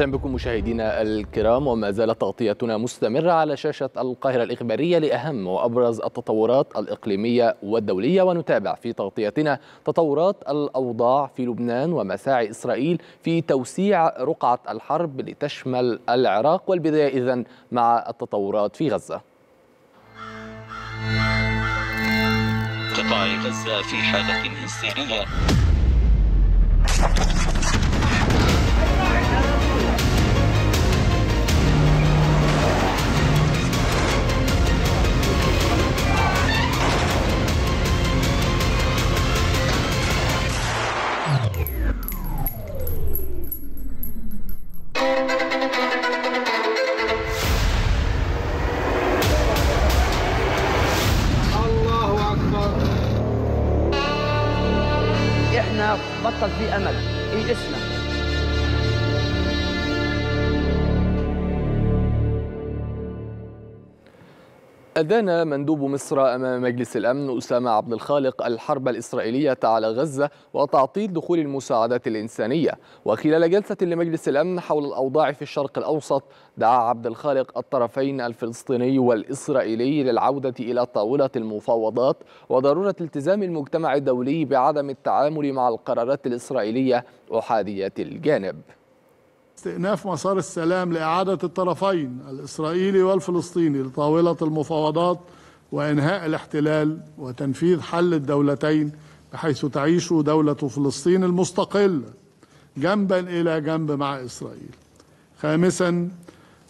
أهلا بكم مشاهدينا الكرام وما زالت تغطيتنا مستمرة على شاشة القاهرة الإخبارية لأهم وأبرز التطورات الإقليمية والدولية ونتابع في تغطيتنا تطورات الأوضاع في لبنان ومساعي إسرائيل في توسيع رقعة الحرب لتشمل العراق والبداية اذا مع التطورات في غزة قطاع غزة في حالة هستيرية احنا بطل في امل يئسنا إيه أدان مندوب مصر أمام مجلس الأمن أسامة عبد الخالق الحرب الإسرائيلية على غزة وتعطيل دخول المساعدات الإنسانية وخلال جلسة لمجلس الأمن حول الأوضاع في الشرق الأوسط دعا عبد الخالق الطرفين الفلسطيني والإسرائيلي للعودة إلى طاولة المفاوضات وضرورة التزام المجتمع الدولي بعدم التعامل مع القرارات الإسرائيلية أحادية الجانب استئناف مسار السلام لإعادة الطرفين الإسرائيلي والفلسطيني لطاولة المفاوضات وإنهاء الاحتلال وتنفيذ حل الدولتين بحيث تعيش دولة فلسطين المستقلة جنبا إلى جنب مع إسرائيل خامسا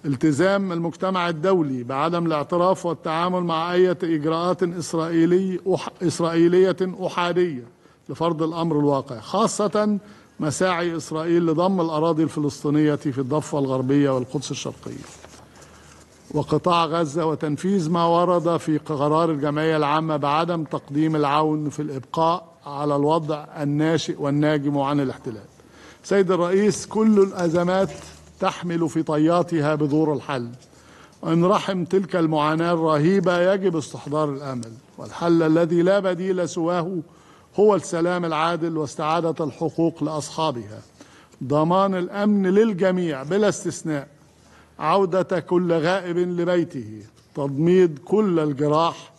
التزام المجتمع الدولي بعدم الاعتراف والتعامل مع أي إجراءات إسرائيلي إسرائيلية أحادية لفرض الأمر الواقع خاصة مساعي إسرائيل لضم الأراضي الفلسطينية في الضفة الغربية والقدس الشرقية وقطاع غزة وتنفيذ ما ورد في قرار الجمعية العامة بعدم تقديم العون في الإبقاء على الوضع الناشئ والناجم عن الاحتلال سيد الرئيس كل الأزمات تحمل في طياتها بذور الحل إن رحم تلك المعاناة الرهيبة يجب استحضار الأمل والحل الذي لا بديل سواه هو السلام العادل واستعادة الحقوق لأصحابها ضمان الأمن للجميع بلا استثناء عودة كل غائب لبيته تضميد كل الجراح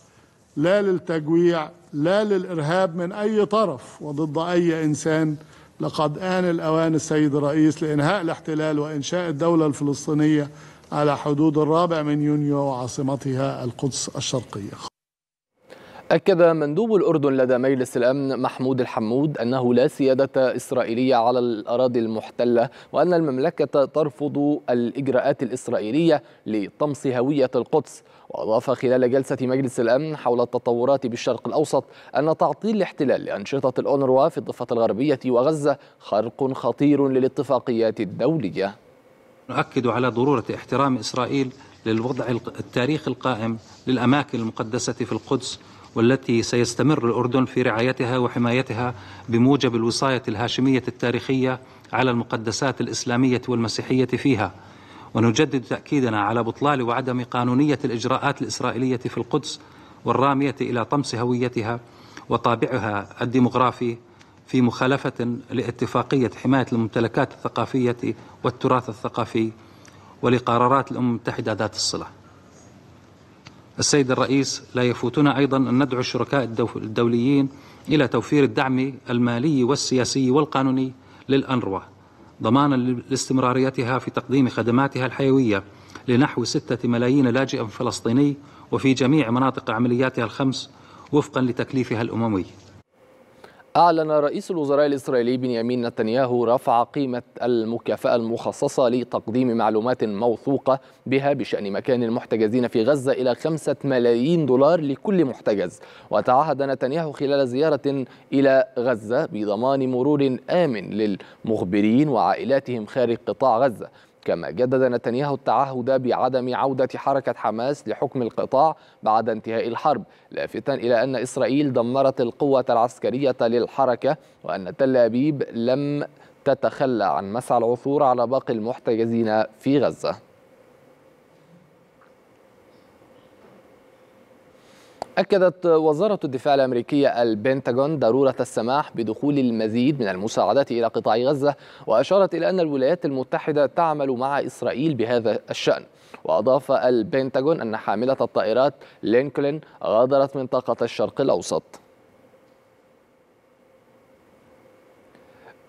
لا للتجويع لا للإرهاب من أي طرف وضد أي إنسان لقد آن الأوان السيد الرئيس لإنهاء الاحتلال وإنشاء الدولة الفلسطينية على حدود الرابع من يونيو وعاصمتها القدس الشرقية أكد مندوب الأردن لدى مجلس الأمن محمود الحمود أنه لا سيادة إسرائيلية على الأراضي المحتلة وأن المملكة ترفض الإجراءات الإسرائيلية لطمس هوية القدس وأضاف خلال جلسة مجلس الأمن حول التطورات بالشرق الأوسط أن تعطيل الاحتلال لأنشطة الأونروا في الضفة الغربية وغزة خرق خطير للاتفاقيات الدولية نؤكد على ضرورة احترام إسرائيل للوضع التاريخي القائم للأماكن المقدسة في القدس والتي سيستمر الأردن في رعايتها وحمايتها بموجب الوصاية الهاشمية التاريخية على المقدسات الإسلامية والمسيحية فيها ونجدد تأكيدنا على بطلال وعدم قانونية الإجراءات الإسرائيلية في القدس والرامية إلى طمس هويتها وطابعها الديمغرافي في مخالفة لاتفاقية حماية الممتلكات الثقافية والتراث الثقافي ولقرارات الأمم المتحدة ذات الصلة السيد الرئيس لا يفوتنا أيضا أن ندعو الشركاء الدوليين إلى توفير الدعم المالي والسياسي والقانوني للأنروة ضمانا لاستمراريتها في تقديم خدماتها الحيوية لنحو ستة ملايين لاجئ فلسطيني وفي جميع مناطق عملياتها الخمس وفقا لتكليفها الأممي أعلن رئيس الوزراء الإسرائيلي بنيامين نتنياهو رفع قيمة المكافأة المخصصة لتقديم معلومات موثوقة بها بشأن مكان المحتجزين في غزة إلى خمسة ملايين دولار لكل محتجز وتعهد نتنياهو خلال زيارة إلى غزة بضمان مرور آمن للمخبرين وعائلاتهم خارج قطاع غزة كما جدد نتنياهو التعهد بعدم عودة حركة حماس لحكم القطاع بعد انتهاء الحرب لافتا إلى أن إسرائيل دمرت القوة العسكرية للحركة وأن تل أبيب لم تتخلى عن مسعى العثور على باقي المحتجزين في غزة أكدت وزارة الدفاع الأمريكية البنتاغون ضرورة السماح بدخول المزيد من المساعدات إلى قطاع غزة وأشارت إلى أن الولايات المتحدة تعمل مع إسرائيل بهذا الشأن وأضاف البنتاغون أن حاملة الطائرات لينكولن غادرت منطقة الشرق الأوسط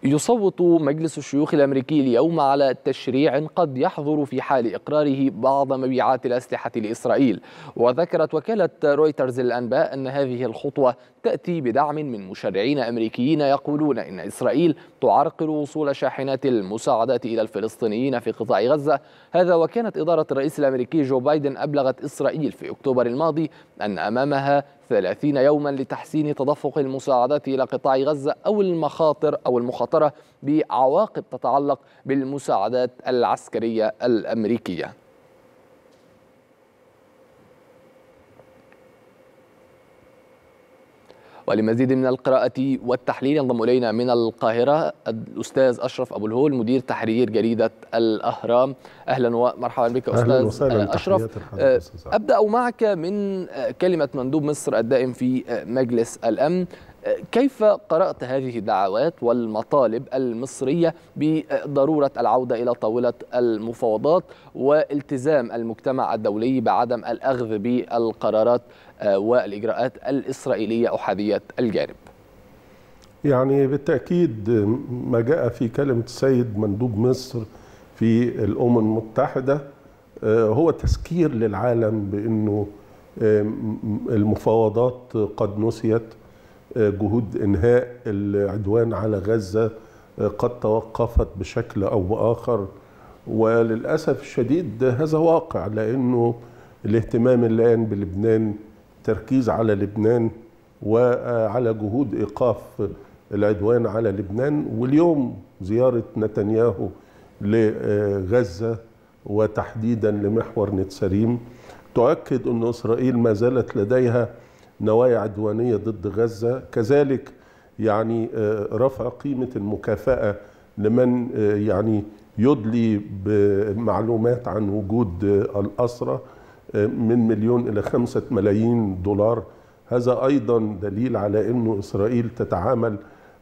يصوت مجلس الشيوخ الأمريكي اليوم على تشريع قد يحظر في حال إقراره بعض مبيعات الأسلحة لإسرائيل وذكرت وكالة رويترز الأنباء أن هذه الخطوة تأتي بدعم من مشرعين أمريكيين يقولون إن إسرائيل تعرقل وصول شاحنات المساعدات إلى الفلسطينيين في قطاع غزة هذا وكانت إدارة الرئيس الأمريكي جو بايدن أبلغت إسرائيل في أكتوبر الماضي أن أمامها 30 يوما لتحسين تدفق المساعدات إلى قطاع غزة أو المخاطر أو المخاطرة بعواقب تتعلق بالمساعدات العسكرية الأمريكية ولمزيد من القراءة والتحليل ينضم إلينا من القاهرة الأستاذ أشرف أبو الهول مدير تحرير جريدة الأهرام أهلا ومرحبا بك أهلاً أستاذ أهلاً أشرف آه، أبدأ معك من آه، كلمة مندوب مصر الدائم في آه، مجلس الأمن كيف قرأت هذه الدعوات والمطالب المصرية بضرورة العودة إلى طاولة المفاوضات والتزام المجتمع الدولي بعدم الأخذ بالقرارات آه، والإجراءات الإسرائيلية أحادية الجانب يعني بالتأكيد ما جاء في كلمة السيد مندوب مصر في الأمم المتحدة آه، هو تذكير للعالم بأنه المفاوضات قد نسيت آه، جهود إنهاء العدوان على غزة قد توقفت بشكل أو بآخر وللأسف الشديد هذا واقع لأنه الاهتمام الآن بلبنان تركيز على لبنان وعلى جهود ايقاف العدوان على لبنان واليوم زياره نتنياهو لغزه وتحديدا لمحور نتسريم تؤكد ان اسرائيل ما زالت لديها نوايا عدوانيه ضد غزه كذلك يعني آه، رفع قيمه المكافاه لمن آه، يعني يدلي بمعلومات عن وجود آه، الأسرة من مليون إلى خمسة ملايين دولار هذا أيضا دليل على أنه إسرائيل تتعامل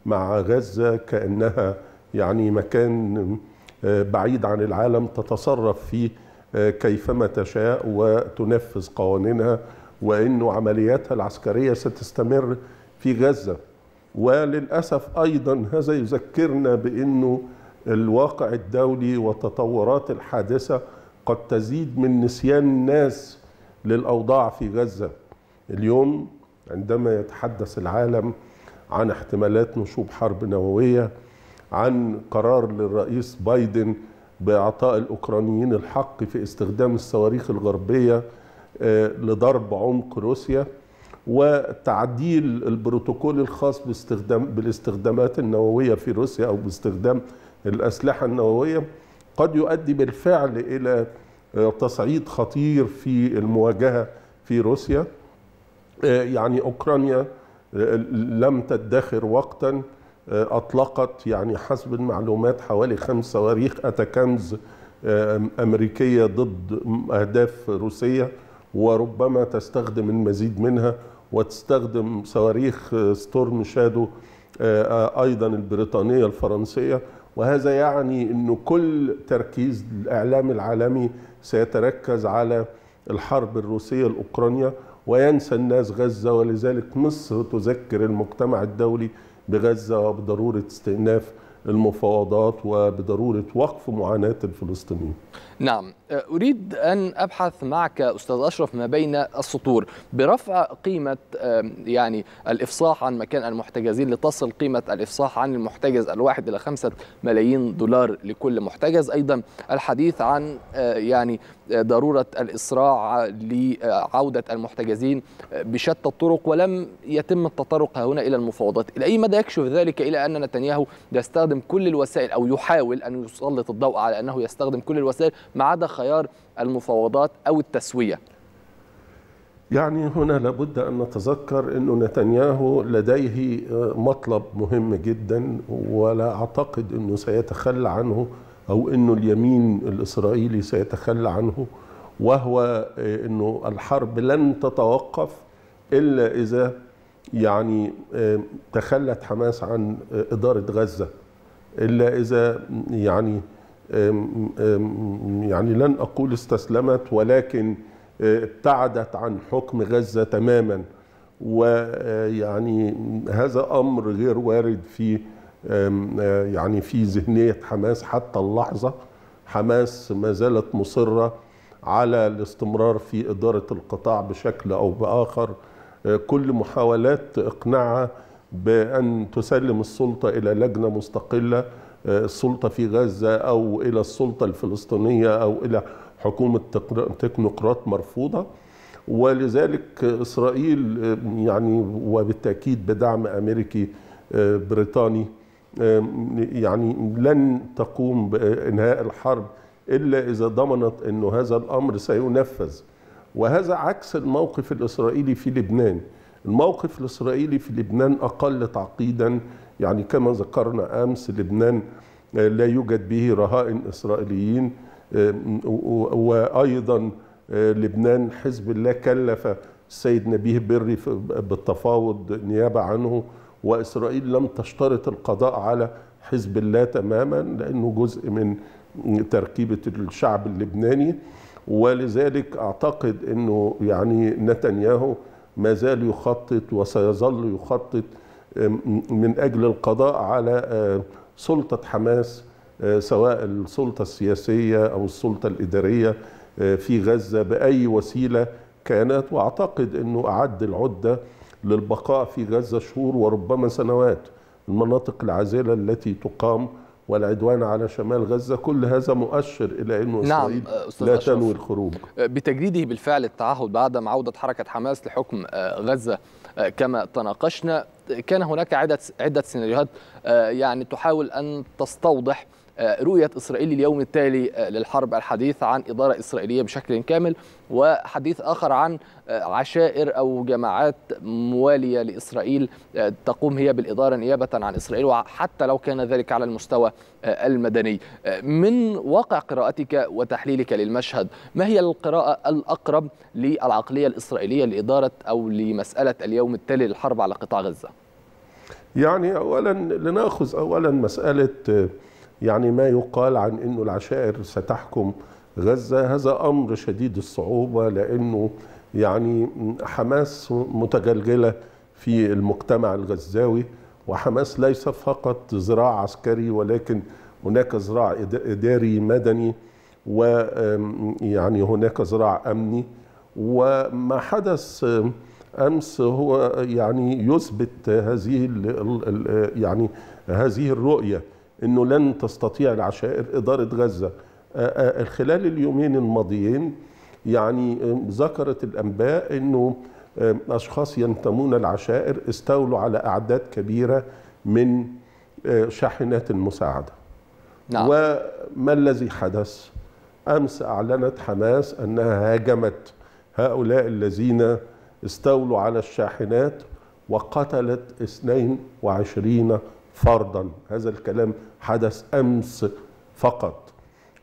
مع غزة كأنها يعني مكان آه، بعيد عن العالم تتصرف فيه آه، كيفما تشاء وتنفذ قوانينها وأنه عملياتها العسكرية ستستمر في غزة وللأسف أيضا هذا يذكرنا بأنه الواقع الدولي والتطورات الحادثة قد تزيد من نسيان الناس للأوضاع في غزة اليوم عندما يتحدث العالم عن احتمالات نشوب حرب نووية عن قرار للرئيس بايدن بإعطاء الأوكرانيين الحق في استخدام الصواريخ الغربية آه، لضرب عمق روسيا وتعديل البروتوكول الخاص باستخدام بالاستخدامات النووية في روسيا أو باستخدام الأسلحة النووية قد يؤدي بالفعل الى آه، تصعيد خطير في المواجهه في روسيا آه، يعني اوكرانيا آه، لم تدخر وقتا اطلقت يعني حسب المعلومات حوالي خمس صواريخ اتاكامز امريكيه ضد اهداف روسيه وربما تستخدم المزيد منها وتستخدم صواريخ ستورم شادو ايضا البريطانيه الفرنسيه وهذا يعني أنه كل تركيز الإعلام العالمي سيتركز على الحرب الروسية الأوكرانية وينسى الناس غزة ولذلك مصر تذكر المجتمع الدولي بغزة وبضرورة استئناف المفاوضات وبضرورة وقف معاناة الفلسطينيين نعم أريد أن أبحث معك أستاذ أشرف ما بين السطور برفع قيمة يعني الإفصاح عن مكان المحتجزين لتصل قيمة الإفصاح عن المحتجز الواحد إلى خمسة ملايين دولار لكل محتجز أيضا الحديث عن آه، يعني آه، ضرورة الإسراع لعودة المحتجزين آه، بشتى الطرق ولم يتم التطرق هنا إلى المفاوضات إلى أي مدى يكشف ذلك إلى أن نتنياهو يستخدم كل الوسائل أو يحاول أن يسلط الضوء على أنه يستخدم كل الوسائل ما عدا خيار المفاوضات أو التسوية يعني هنا لابد أن نتذكر أن نتنياهو لديه آه، مطلب مهم جدا ولا أعتقد أنه سيتخلى عنه أو أنه اليمين الإسرائيلي سيتخلى عنه وهو آه، أنه الحرب لن تتوقف إلا إذا يعني آه، تخلت حماس عن إدارة غزة إلا إذا يعني يعني لن أقول استسلمت ولكن آه، ابتعدت عن حكم غزة تماما ويعني آه، هذا أمر غير وارد في آه، يعني في ذهنية حماس حتى اللحظة حماس ما زالت مصرة على الاستمرار في إدارة القطاع بشكل أو بآخر كل محاولات إقناعها بأن تسلم السلطة إلى لجنة مستقلة آه، السلطه في غزه او الى السلطه الفلسطينيه او الى حكومه تكنوقراط مرفوضه ولذلك اسرائيل آه، يعني وبالتاكيد بدعم امريكي آه، بريطاني يعني لن تقوم بانهاء الحرب الا اذا ضمنت انه هذا الامر سينفذ وهذا عكس الموقف الاسرائيلي في لبنان الموقف الاسرائيلي في لبنان اقل تعقيدا يعني كما ذكرنا أمس لبنان آه، لا يوجد به رهائن إسرائيليين آه، وأيضا آه، لبنان حزب الله كلف السيد نبيه بري بالتفاوض نيابة عنه وإسرائيل لم تشترط القضاء على حزب الله تماما لأنه جزء من تركيبة الشعب اللبناني ولذلك أعتقد أنه يعني نتنياهو ما زال يخطط وسيظل يخطط من أجل القضاء على آه، سلطة حماس آه، سواء السلطة السياسية أو السلطة الإدارية آه، في غزة بأي وسيلة كانت وأعتقد أنه أعد العدة للبقاء في غزة شهور وربما سنوات المناطق العازلة التي تقام والعدوان على شمال غزة كل هذا مؤشر إلى أنه نعم إسرائيل لا تنوي الخروج بتجريده بالفعل التعهد بعدم عودة حركة حماس لحكم غزة كما تناقشنا كان هناك عدة عدة سيناريوهات آه، يعني تحاول أن تستوضح آه، رؤية إسرائيل اليوم التالي آه، للحرب الحديث عن إدارة إسرائيلية بشكل كامل وحديث آخر عن آه، عشائر أو جماعات موالية لإسرائيل تقوم هي بالإدارة نيابة عن إسرائيل وحتى لو كان ذلك على المستوى المدني من واقع قراءتك وتحليلك للمشهد ما هي القراءة الأقرب للعقلية الإسرائيلية لإدارة أو لمسألة اليوم التالي للحرب على قطاع غزة؟ يعني أولا لنأخذ أولا مسألة يعني ما يقال عن أنه العشائر ستحكم غزة هذا أمر شديد الصعوبة لأنه يعني حماس متجلجلة في المجتمع الغزاوي وحماس ليس فقط ذراع عسكري ولكن هناك ذراع إداري مدني ويعني هناك ذراع أمني وما حدث امس هو يعني يثبت هذه يعني هذه الرؤيه انه لن تستطيع العشائر اداره غزه خلال اليومين الماضيين يعني ذكرت الانباء انه اشخاص ينتمون العشائر استولوا على اعداد كبيره من شاحنات المساعده نعم. وما الذي حدث امس اعلنت حماس انها هاجمت هؤلاء الذين استولوا على الشاحنات وقتلت 22 فرضا هذا الكلام حدث أمس فقط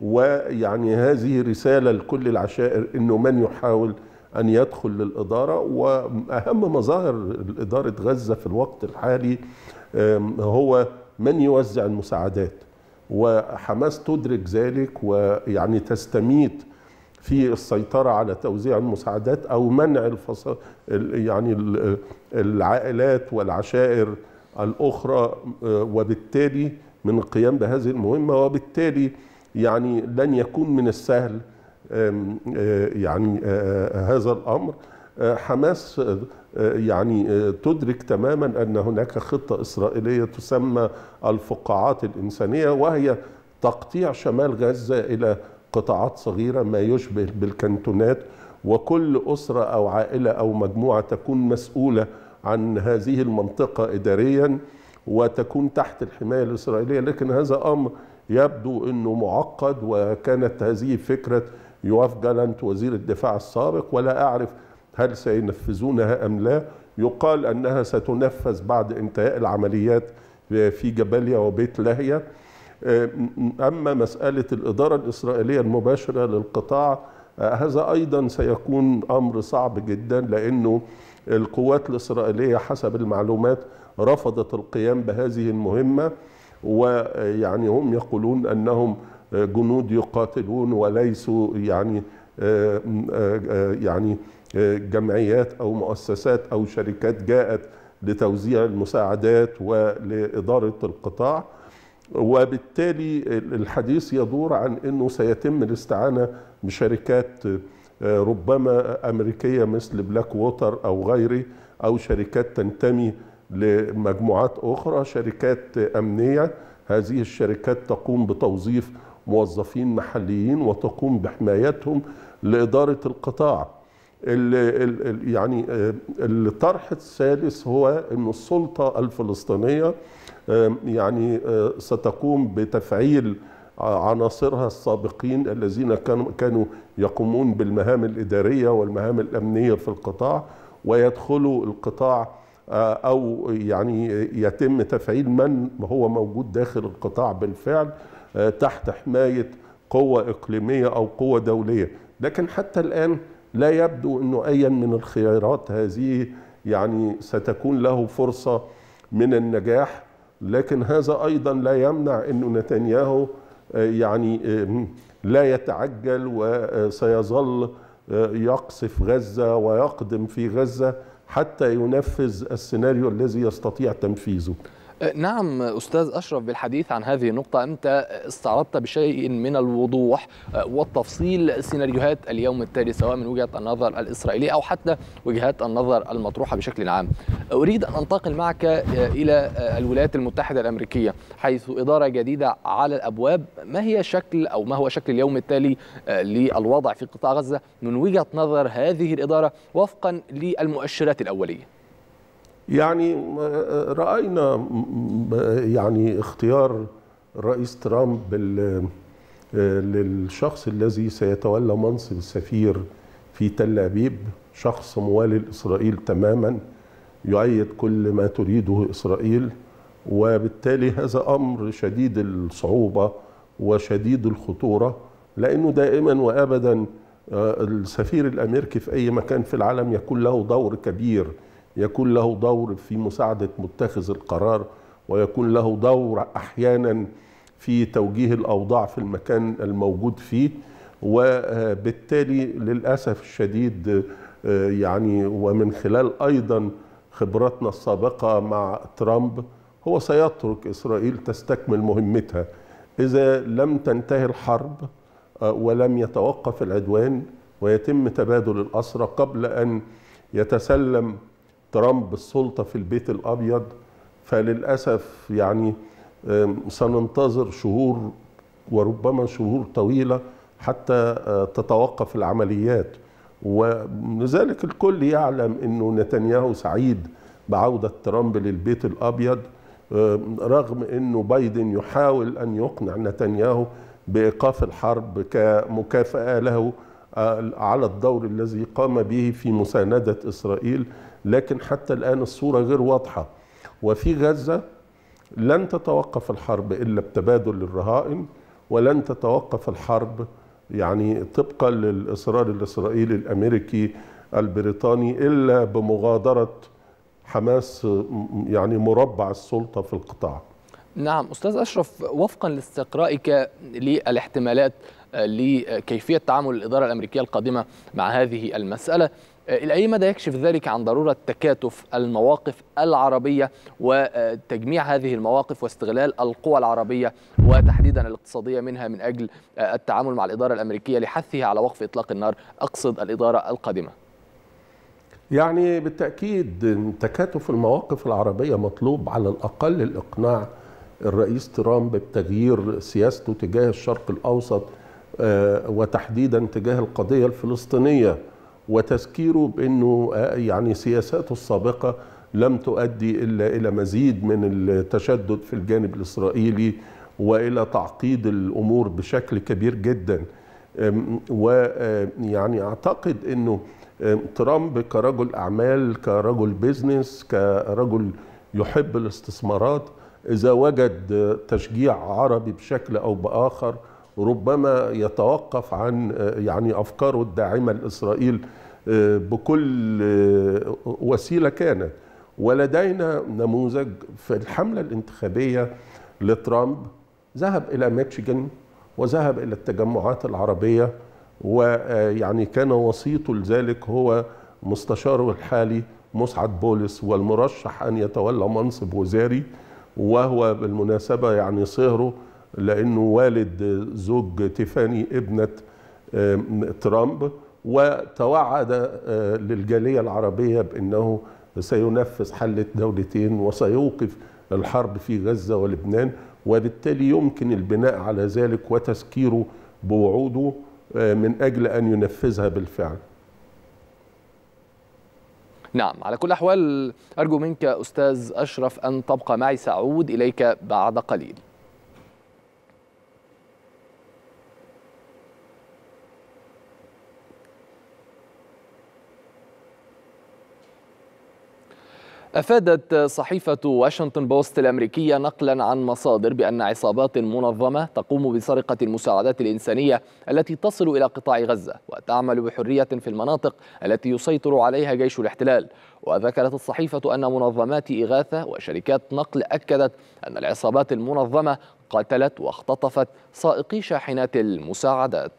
ويعني هذه رسالة لكل العشائر أنه من يحاول أن يدخل للإدارة وأهم مظاهر إدارة غزة في الوقت الحالي هو من يوزع المساعدات وحماس تدرك ذلك ويعني تستميت في السيطرة على توزيع المساعدات أو منع الفص... يعني العائلات والعشائر الأخرى آه، وبالتالي من القيام بهذه المهمة وبالتالي يعني لن يكون من السهل آه، يعني آه، هذا الأمر حماس يعني تدرك تماما أن هناك خطة إسرائيلية تسمى الفقاعات الإنسانية وهي تقطيع شمال غزة إلى قطاعات صغيرة ما يشبه بالكنتونات وكل أسرة أو عائلة أو مجموعة تكون مسؤولة عن هذه المنطقة إداريا وتكون تحت الحماية الإسرائيلية لكن هذا أمر يبدو أنه معقد وكانت هذه فكرة يواف جالانت وزير الدفاع السابق ولا أعرف هل سينفذونها أم لا يقال أنها ستنفذ بعد انتهاء العمليات في جباليا وبيت لاهيا أما مسألة الإدارة الإسرائيلية المباشرة للقطاع هذا أيضا سيكون أمر صعب جدا لأنه القوات الإسرائيلية حسب المعلومات رفضت القيام بهذه المهمة ويعني هم يقولون أنهم جنود يقاتلون وليسوا يعني آه، آه، آه، يعني جمعيات أو مؤسسات أو شركات جاءت لتوزيع المساعدات ولإدارة القطاع وبالتالي الحديث يدور عن أنه سيتم الاستعانة بشركات ربما أمريكية مثل بلاك ووتر أو غيره أو شركات تنتمي لمجموعات أخرى شركات أمنية هذه الشركات تقوم بتوظيف موظفين محليين وتقوم بحمايتهم لإدارة القطاع اللي يعني آه، الطرح الثالث هو أن السلطة الفلسطينية يعني آه، ستقوم بتفعيل عناصرها السابقين الذين كانوا يقومون بالمهام الإدارية والمهام الأمنية في القطاع ويدخلوا القطاع آه، أو يعني يتم تفعيل من هو موجود داخل القطاع بالفعل آه، تحت حماية قوة إقليمية أو قوة دولية لكن حتى الآن لا يبدو أنه أيا من الخيارات هذه يعني ستكون له فرصة من النجاح لكن هذا أيضا لا يمنع أنه نتنياهو آه، يعني آه، لا يتعجل وسيظل آه، يقصف غزة ويقدم في غزة حتى ينفذ السيناريو الذي يستطيع تنفيذه نعم أستاذ أشرف بالحديث عن هذه النقطة أنت استعرضت بشيء من الوضوح آه، والتفصيل سيناريوهات اليوم التالي سواء من وجهة النظر الإسرائيلية أو حتى وجهات النظر المطروحة بشكل عام أريد أن أنتقل معك آه، إلى آه، الولايات المتحدة الأمريكية حيث إدارة جديدة على الأبواب ما هي شكل أو ما هو شكل اليوم التالي للوضع في قطاع غزة من وجهة نظر هذه الإدارة وفقا للمؤشرات الأولية يعني راينا يعني اختيار الرئيس ترامب للشخص الذي سيتولى منصب السفير في تل ابيب شخص موالي لاسرائيل تماما يؤيد كل ما تريده اسرائيل وبالتالي هذا امر شديد الصعوبه وشديد الخطوره لانه دائما وابدا آه، السفير الامريكي في اي مكان في العالم يكون له دور كبير يكون له دور في مساعدة متخذ القرار ويكون له دور أحيانا في توجيه الأوضاع في المكان الموجود فيه وبالتالي للأسف الشديد يعني ومن خلال أيضا خبراتنا السابقة مع ترامب هو سيترك إسرائيل تستكمل مهمتها إذا لم تنتهي الحرب ولم يتوقف العدوان ويتم تبادل الأسرى قبل أن يتسلم ترامب السلطه في البيت الابيض فللاسف يعني سننتظر شهور وربما شهور طويله حتى آه، تتوقف العمليات ولذلك الكل يعلم انه نتنياهو سعيد بعوده ترامب للبيت الابيض رغم انه بايدن يحاول ان يقنع نتنياهو بايقاف الحرب كمكافاه له آه، على الدور الذي قام به في مسانده اسرائيل لكن حتى الآن الصورة غير واضحة وفي غزة لن تتوقف الحرب إلا بتبادل الرهائن ولن تتوقف الحرب يعني طبقا للإصرار الإسرائيلي الأمريكي البريطاني إلا بمغادرة حماس يعني مربع السلطة في القطاع نعم أستاذ أشرف وفقا لاستقرائك للاحتمالات لكيفية تعامل الإدارة الأمريكية القادمة مع هذه المسألة إلى أي مدى يكشف ذلك عن ضرورة تكاتف المواقف العربية وتجميع هذه المواقف واستغلال القوى العربية وتحديدا الاقتصادية منها من أجل التعامل مع الإدارة الأمريكية لحثها على وقف إطلاق النار أقصد الإدارة القادمة يعني بالتأكيد تكاتف المواقف العربية مطلوب على الأقل الإقناع الرئيس ترامب بتغيير سياسته تجاه الشرق الأوسط آه، وتحديدا تجاه القضية الفلسطينية وتذكيره بأنه آه، يعني سياساته السابقة لم تؤدي إلا إلى مزيد من التشدد في الجانب الإسرائيلي وإلى تعقيد الأمور بشكل كبير جدا ويعني آه، أعتقد أنه ترامب كرجل أعمال كرجل بيزنس كرجل يحب الاستثمارات إذا وجد تشجيع عربي بشكل أو بآخر ربما يتوقف عن آه، يعني افكاره الداعمه لاسرائيل آه، بكل آه، وسيله كانت ولدينا نموذج في الحمله الانتخابيه لترامب ذهب الى ميشيغان وذهب الى التجمعات العربيه ويعني كان وسيط لذلك هو مستشاره الحالي مسعد بولس والمرشح ان يتولى منصب وزاري وهو بالمناسبه يعني صهره لأنه والد زوج تيفاني ابنة ترامب وتوعد آه، للجالية العربية بأنه سينفذ حل الدولتين وسيوقف الحرب في غزة ولبنان وبالتالي يمكن البناء على ذلك وتسكيره بوعوده آه، من أجل أن ينفذها بالفعل نعم على كل الأحوال أرجو منك أستاذ أشرف أن تبقى معي سأعود إليك بعد قليل أفادت صحيفة واشنطن بوست الأمريكية نقلا عن مصادر بأن عصابات منظمة تقوم بسرقة المساعدات الإنسانية التي تصل إلى قطاع غزة وتعمل بحرية في المناطق التي يسيطر عليها جيش الاحتلال وذكرت الصحيفة أن منظمات إغاثة وشركات نقل أكدت أن العصابات المنظمة قتلت واختطفت سائقي شاحنات المساعدات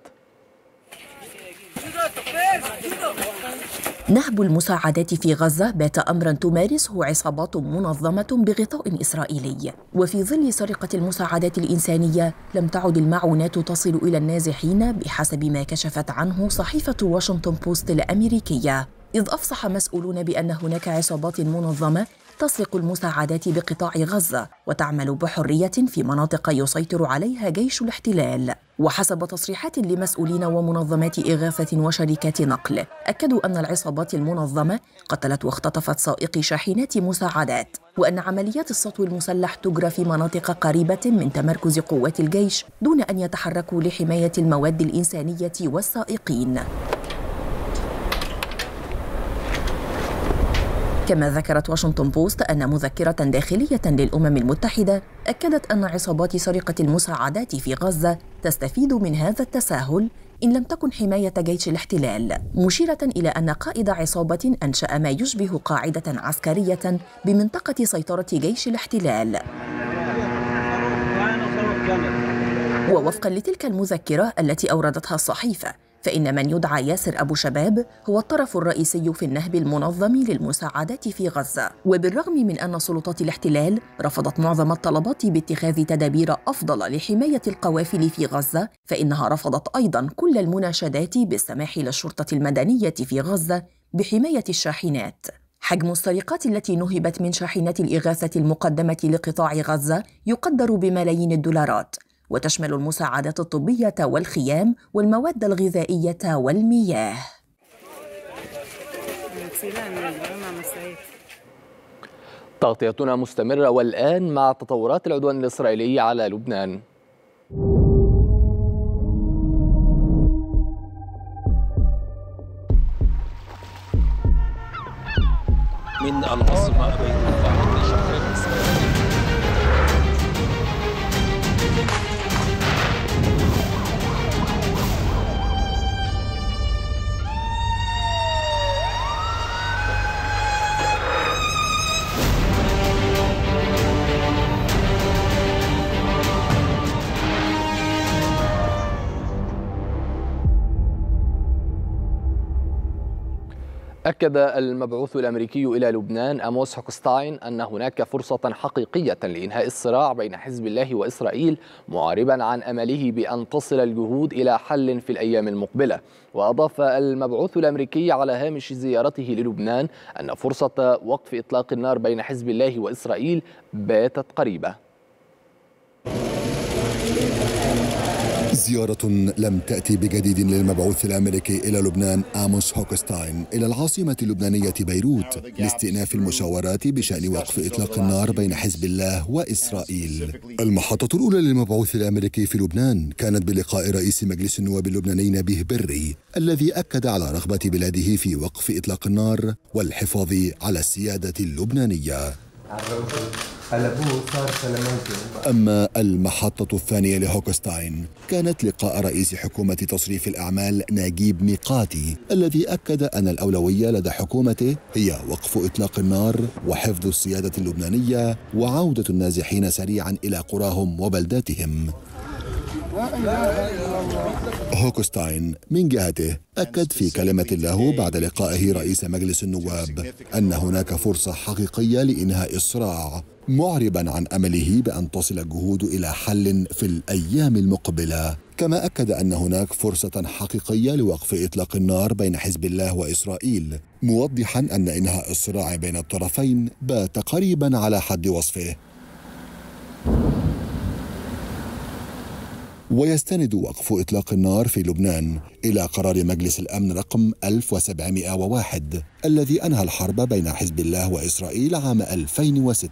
نهب المساعدات في غزة بات أمرا تمارسه عصابات منظمة بغطاء إسرائيلي وفي ظل سرقة المساعدات الإنسانية لم تعد المعونات تصل إلى النازحين بحسب ما كشفت عنه صحيفة واشنطن بوست الأمريكية إذ أفصح مسؤولون بأن هناك عصابات منظمة تسلق المساعدات بقطاع غزة وتعمل بحرية في مناطق يسيطر عليها جيش الاحتلال وحسب تصريحات لمسؤولين ومنظمات إغاثة وشركات نقل أكدوا أن العصابات المنظمة قتلت واختطفت سائقي شاحنات مساعدات وأن عمليات السطو المسلح تجرى في مناطق قريبة من تمركز قوات الجيش دون أن يتحركوا لحماية المواد الإنسانية والسائقين كما ذكرت واشنطن بوست أن مذكرة داخلية للأمم المتحدة أكدت أن عصابات سرقة المساعدات في غزة تستفيد من هذا التساهل إن لم تكن حماية جيش الاحتلال، مشيرة إلى أن قائد عصابة أنشأ ما يشبه قاعدة عسكرية بمنطقة سيطرة جيش الاحتلال. ووفقا لتلك المذكرة التي أوردتها الصحيفة فإن من يدعى ياسر أبو شباب هو الطرف الرئيسي في النهب المنظم للمساعدات في غزة وبالرغم من أن سلطات الاحتلال رفضت معظم الطلبات باتخاذ تدابير أفضل لحماية القوافل في غزة فإنها رفضت أيضا كل المناشدات بالسماح للشرطة المدنية في غزة بحماية الشاحنات حجم السرقات التي نهبت من شاحنات الإغاثة المقدمة لقطاع غزة يقدر بملايين الدولارات وتشمل المساعدات الطبية والخيام والمواد الغذائية والمياه تغطيتنا مستمرة والآن مع تطورات العدوان الإسرائيلي على لبنان من العاصمة بيروت أكد المبعوث الأمريكي إلى لبنان أموس هوكستاين أن هناك فرصة حقيقية لإنهاء الصراع بين حزب الله وإسرائيل معربا عن أمله بأن تصل الجهود إلى حل في الأيام المقبلة وأضاف المبعوث الأمريكي على هامش زيارته للبنان أن فرصة وقف إطلاق النار بين حزب الله وإسرائيل باتت قريبة زيارة لم تأتي بجديد للمبعوث الأمريكي إلى لبنان آموس هوكستاين إلى العاصمة اللبنانية بيروت لاستئناف المشاورات بشأن وقف إطلاق النار بين حزب الله وإسرائيل المحطة الأولى للمبعوث الأمريكي في لبنان كانت بلقاء رئيس مجلس النواب اللبناني نبيه بري الذي أكد على رغبة بلاده في وقف إطلاق النار والحفاظ على السيادة اللبنانية قلبوه صار أما المحطة الثانية لهوكستاين كانت لقاء رئيس حكومة تصريف الأعمال ناجيب ميقاتي الذي أكد أن الأولوية لدى حكومته هي وقف إطلاق النار وحفظ السيادة اللبنانية وعودة النازحين سريعا إلى قراهم وبلداتهم هوكستاين من جهته أكد في كلمة له بعد لقائه رئيس مجلس النواب أن هناك فرصة حقيقية لإنهاء الصراع معربا عن أمله بأن تصل الجهود إلى حل في الأيام المقبلة كما أكد أن هناك فرصة حقيقية لوقف إطلاق النار بين حزب الله وإسرائيل موضحا أن إنهاء الصراع بين الطرفين بات قريبا على حد وصفه ويستند وقف إطلاق النار في لبنان إلى قرار مجلس الأمن رقم 1701 الذي أنهى الحرب بين حزب الله وإسرائيل عام 2006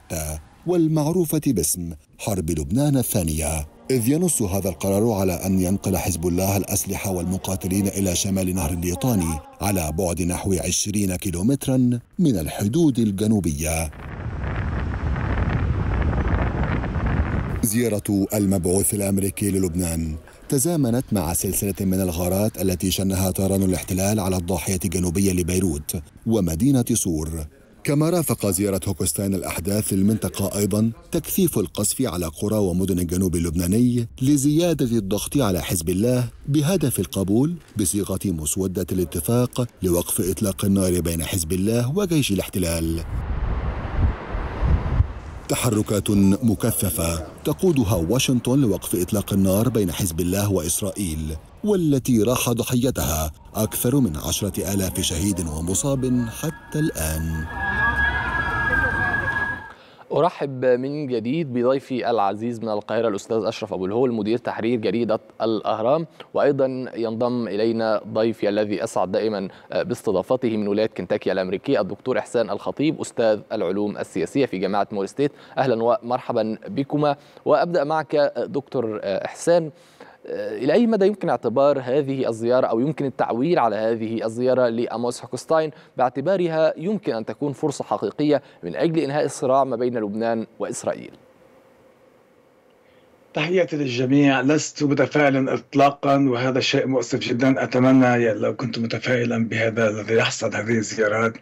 والمعروفة باسم حرب لبنان الثانية إذ ينص هذا القرار على أن ينقل حزب الله الأسلحة والمقاتلين إلى شمال نهر الليطاني على بعد نحو 20 كيلومترا من الحدود الجنوبية زيارة المبعوث الأمريكي للبنان تزامنت مع سلسلة من الغارات التي شنها طيران الاحتلال على الضاحية الجنوبية لبيروت ومدينة صور كما رافق زيارة هوكستاين الأحداث للمنطقة أيضا تكثيف القصف على قرى ومدن الجنوب اللبناني لزيادة الضغط على حزب الله بهدف القبول بصيغة مسودة الاتفاق لوقف إطلاق النار بين حزب الله وجيش الاحتلال تحركات مكثفه تقودها واشنطن لوقف اطلاق النار بين حزب الله واسرائيل والتي راح ضحيتها اكثر من عشره الاف شهيد ومصاب حتى الان ارحب من جديد بضيفي العزيز من القاهره الاستاذ اشرف ابو الهول مدير تحرير جريده الاهرام وايضا ينضم الينا ضيفي الذي اسعد دائما آه، باستضافته من ولايه كنتاكي الامريكيه الدكتور احسان الخطيب استاذ العلوم السياسيه في جامعه مول ستيت اهلا ومرحبا بكما وابدا معك آه، دكتور آه، احسان آه، الى اي مدى يمكن اعتبار هذه الزياره او يمكن التعويل على هذه الزياره لاموس حكوستاين باعتبارها يمكن ان تكون فرصه حقيقيه من اجل انهاء الصراع ما بين لبنان واسرائيل؟ تحياتي للجميع لست متفائلا اطلاقا وهذا شيء مؤسف جدا اتمنى لو كنت متفائلا بهذا الذي يحصل هذه الزيارات